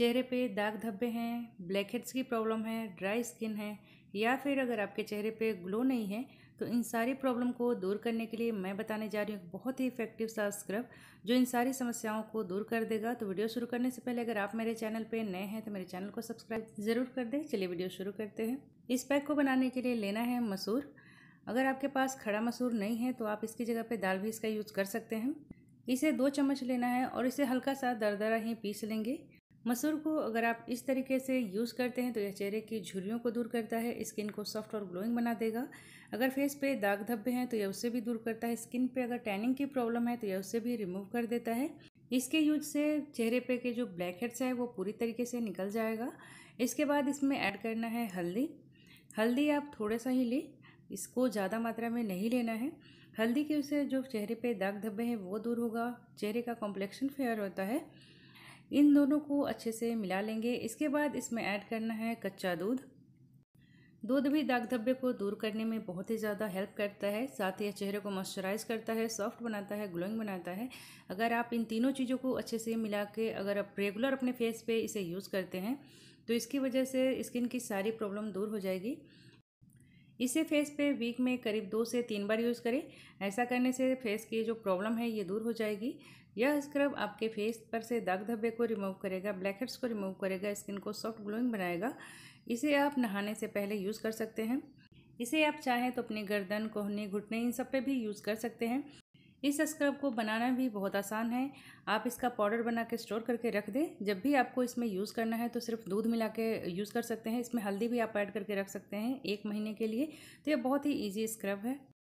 चेहरे पे दाग धब्बे हैं ब्लैक हेड्स की प्रॉब्लम है ड्राई स्किन है या फिर अगर आपके चेहरे पे ग्लो नहीं है तो इन सारी प्रॉब्लम को दूर करने के लिए मैं बताने जा रही हूँ बहुत ही इफेक्टिव सा स्क्रब जो इन सारी समस्याओं को दूर कर देगा तो वीडियो शुरू करने से पहले अगर आप मेरे चैनल पे नए हैं तो मेरे चैनल को सब्सक्राइब ज़रूर कर दें चलिए वीडियो शुरू करते हैं इस पैक को बनाने के लिए लेना है मसूर अगर आपके पास खड़ा मसूर नहीं है तो आप इसकी जगह पर दाल भी इसका यूज़ कर सकते हैं इसे दो चम्मच लेना है और इसे हल्का सा दरदरा ही पीस लेंगे मसूर को अगर आप इस तरीके से यूज़ करते हैं तो यह चेहरे की झुरियों को दूर करता है स्किन को सॉफ्ट और ग्लोइंग बना देगा अगर फेस पे दाग धब्बे हैं तो यह उससे भी दूर करता है स्किन पे अगर टैनिंग की प्रॉब्लम है तो यह उससे भी रिमूव कर देता है इसके यूज से चेहरे पे के जो ब्लैक हेड्स हैं वो पूरी तरीके से निकल जाएगा इसके बाद इसमें ऐड करना है हल्दी हल्दी आप थोड़ा सा ही लें इसको ज़्यादा मात्रा में नहीं लेना है हल्दी के उसे जो चेहरे पे दाग धब्बे हैं वो दूर होगा चेहरे का कॉम्प्लेक्शन फेयर होता है इन दोनों को अच्छे से मिला लेंगे इसके बाद इसमें ऐड करना है कच्चा दूध दूध भी दाग धब्बे को दूर करने में बहुत ही ज़्यादा हेल्प करता है साथ ही चेहरे को मॉइस्चराइज करता है सॉफ्ट बनाता है ग्लोइंग बनाता है अगर आप इन तीनों चीज़ों को अच्छे से मिला के अगर आप रेगुलर अपने फेस पे इसे यूज़ करते हैं तो इसकी वजह से स्किन की सारी प्रॉब्लम दूर हो जाएगी इसे फेस पे वीक में करीब दो से तीन बार यूज़ करें ऐसा करने से फेस की जो प्रॉब्लम है ये दूर हो जाएगी यह स्क्रब आपके फेस पर से दाग धब्बे को रिमूव करेगा ब्लैकहेड्स को रिमूव करेगा स्किन को सॉफ्ट ग्लोइंग बनाएगा इसे आप नहाने से पहले यूज़ कर सकते हैं इसे आप चाहें तो अपनी गर्दन कोहनी घुटने इन सब पे भी यूज़ कर सकते हैं इस स्क्रब को बनाना भी बहुत आसान है आप इसका पाउडर बना के स्टोर करके रख दें जब भी आपको इसमें यूज़ करना है तो सिर्फ दूध मिला के यूज़ कर सकते हैं इसमें हल्दी भी आप ऐड करके रख सकते हैं एक महीने के लिए तो यह बहुत ही ईजी स्क्रब है